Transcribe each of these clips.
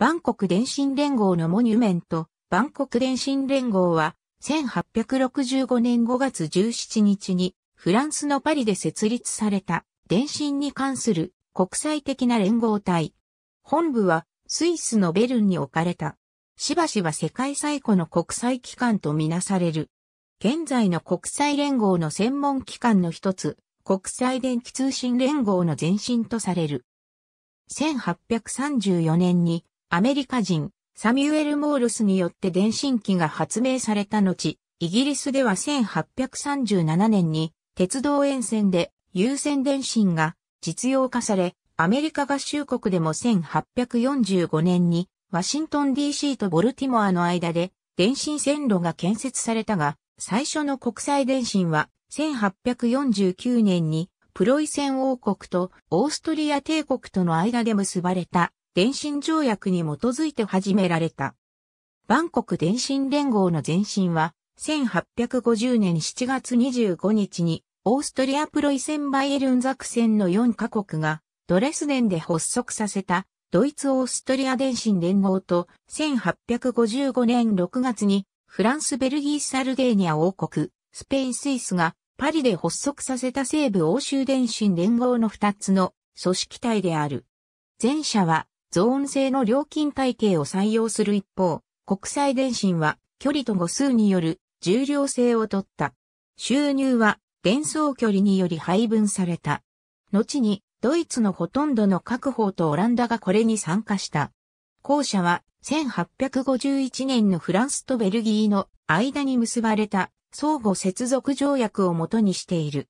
バンコク電信連合のモニュメント、バンコク電信連合は、1865年5月17日に、フランスのパリで設立された、電信に関する国際的な連合体。本部は、スイスのベルンに置かれた。しばしば世界最古の国際機関とみなされる。現在の国際連合の専門機関の一つ、国際電気通信連合の前身とされる。1834年にアメリカ人、サミュエル・モールスによって電信機が発明された後、イギリスでは1837年に鉄道沿線で有線電信が実用化され、アメリカ合衆国でも1845年にワシントン DC とボルティモアの間で電信線路が建設されたが、最初の国際電信は1849年にプロイセン王国とオーストリア帝国との間で結ばれた電信条約に基づいて始められた。バンコク電信連合の前身は、1850年7月25日に、オーストリアプロイセンバイエルン作戦の4カ国が、ドレスデンで発足させた、ドイツ・オーストリア電信連合と、1855年6月に、フランス・ベルギー・サルデーニャ王国、スペイン・スイスが、パリで発足させた西部欧州電信連合の2つの組織体である。前者はゾーン制の料金体系を採用する一方、国際電信は距離と語数による重量性を取った。収入は伝送距離により配分された。後にドイツのほとんどの各方とオランダがこれに参加した。後者は1851年のフランスとベルギーの間に結ばれた相互接続条約をもとにしている。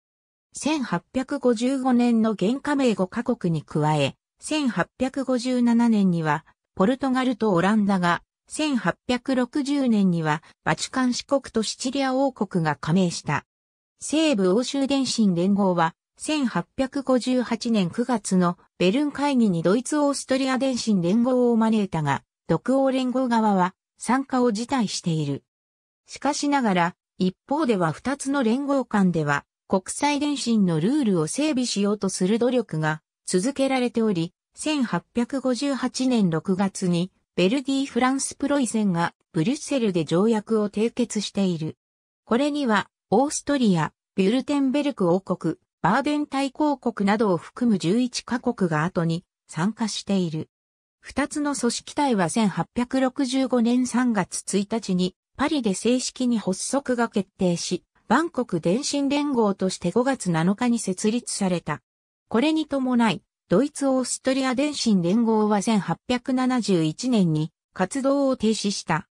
1855年の原加盟5カ国に加え、1857年には、ポルトガルとオランダが、1860年には、バチカン四国とシチリア王国が加盟した。西部欧州電信連合は、1858年9月のベルン会議にドイツ・オーストリア電信連合を招いたが、独欧連合側は参加を辞退している。しかしながら、一方では2つの連合間では、国際電信のルールを整備しようとする努力が続けられており、1858年6月に、ベルディ・フランス・プロイセンがブリュッセルで条約を締結している。これには、オーストリア、ビュルテンベルク王国、バーデン大公国などを含む11カ国が後に参加している。二つの組織体は1865年3月1日にパリで正式に発足が決定し、万国電信連合として5月7日に設立された。これに伴い、ドイツ・オーストリア電信連合は1871年に活動を停止した。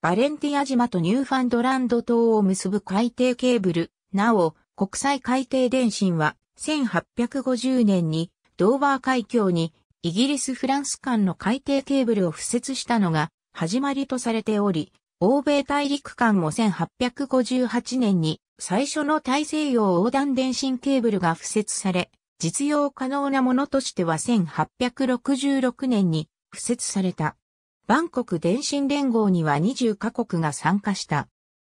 バレンティア島とニューファンドランド島を結ぶ海底ケーブル、なお、国際海底電信は1850年にドーバー海峡にイギリス・フランス間の海底ケーブルを敷設したのが始まりとされており、欧米大陸間も1858年に最初の大西洋横断電信ケーブルが敷設され、実用可能なものとしては1866年に付設された。バンコク電信連合には20カ国が参加した。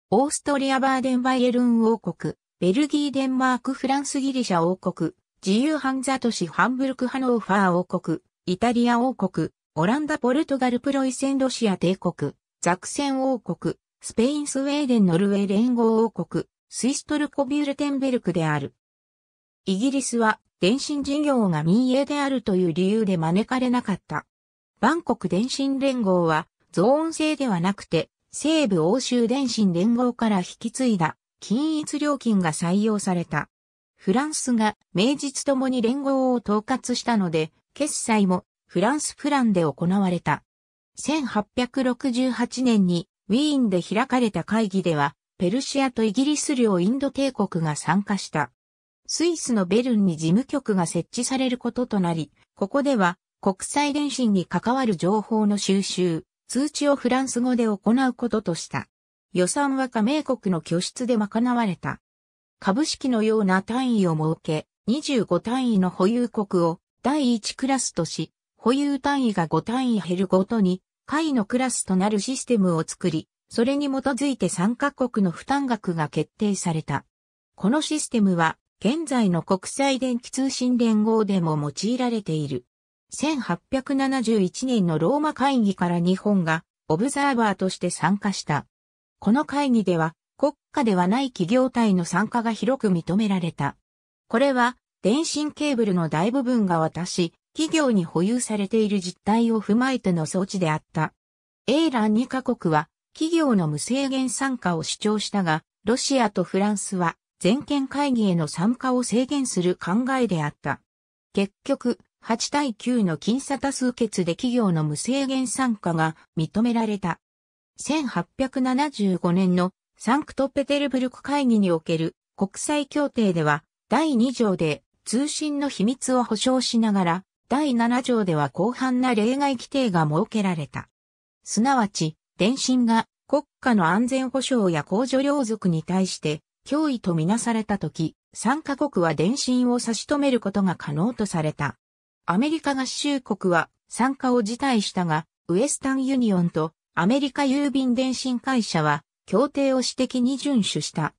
オーストリアバーデンバイエルン王国、ベルギーデンマークフランスギリシャ王国、自由ハンザ都市ハンブルクハノーファー王国、イタリア王国、オランダポルトガルプロイセンロシア帝国、ザクセン王国、スペインスウェーデンノルウェー連合王国、スイストルコビュルテンベルクである。イギリスは電信事業が民営であるという理由で招かれなかった。バンコク電信連合はゾーン制ではなくて西部欧州電信連合から引き継いだ均一料金が採用された。フランスが名実ともに連合を統括したので、決済もフランスプランで行われた。1868年にウィーンで開かれた会議では、ペルシアとイギリス領インド帝国が参加した。スイスのベルンに事務局が設置されることとなり、ここでは国際電信に関わる情報の収集、通知をフランス語で行うこととした。予算は加盟国の拠出で賄われた。株式のような単位を設け、25単位の保有国を第1クラスとし、保有単位が5単位減るごとに、下位のクラスとなるシステムを作り、それに基づいて参加国の負担額が決定された。このシステムは現在の国際電気通信連合でも用いられている。1871年のローマ会議から日本がオブザーバーとして参加した。この会議では国家ではない企業体の参加が広く認められた。これは電信ケーブルの大部分が渡し、企業に保有されている実態を踏まえての装置であった。ラン2カ国は企業の無制限参加を主張したが、ロシアとフランスは全権会議への参加を制限する考えであった。結局、8対9の僅差多数決で企業の無制限参加が認められた。1875年のサンクトペテルブルク会議における国際協定では第2条で通信の秘密を保障しながら第7条では広範な例外規定が設けられた。すなわち、電信が国家の安全保障や公助領族に対して脅威とみなされた時、参加国は電信を差し止めることが可能とされた。アメリカ合衆国は参加を辞退したが、ウエスタンユニオンとアメリカ郵便電信会社は協定を私的に遵守した。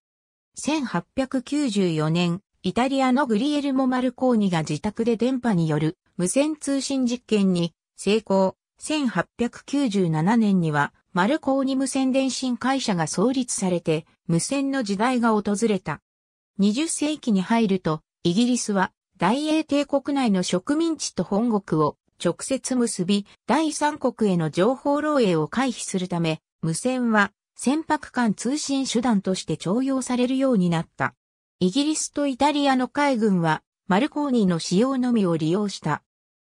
1894年、イタリアのグリエルモ・マルコーニが自宅で電波による無線通信実験に成功。1897年にはマルコーニ無線電信会社が創立されて、無線の時代が訪れた。20世紀に入ると、イギリスは大英帝国内の植民地と本国を直接結び、第三国への情報漏洩を回避するため、無線は船舶間通信手段として徴用されるようになった。イギリスとイタリアの海軍はマルコーニの使用のみを利用した。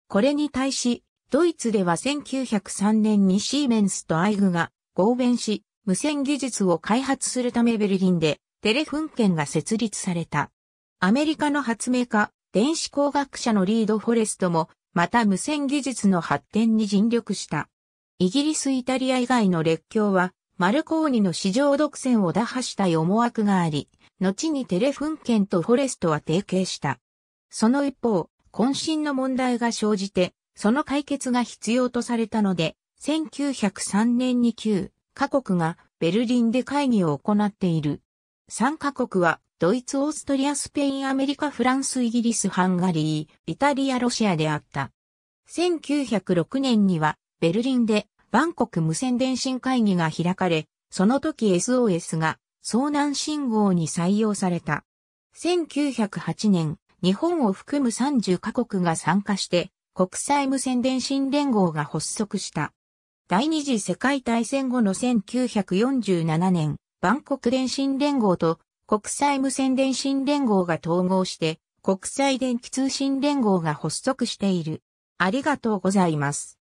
これに対し、ドイツでは1903年にシーメンスとアイグが合弁し、無線技術を開発するためベルリンでテレフン圏が設立された。アメリカの発明家、電子工学者のリード・フォレストも、また無線技術の発展に尽力した。イギリス・イタリア以外の列強は、マルコーニの市場独占を打破したい思惑があり、後にテレフン圏とフォレストは提携した。その一方、渾身の問題が生じて、その解決が必要とされたので、1903年に9カ国がベルリンで会議を行っている。3カ国はドイツ、オーストリア、スペイン、アメリカ、フランス、イギリス、ハンガリー、イタリア、ロシアであった。1906年にはベルリンでバンコク無線電信会議が開かれ、その時 SOS が遭難信号に採用された。1908年、日本を含む30カ国が参加して国際無線電信連合が発足した。第二次世界大戦後の1947年、万国電信連合と国際無線電信連合が統合して、国際電気通信連合が発足している。ありがとうございます。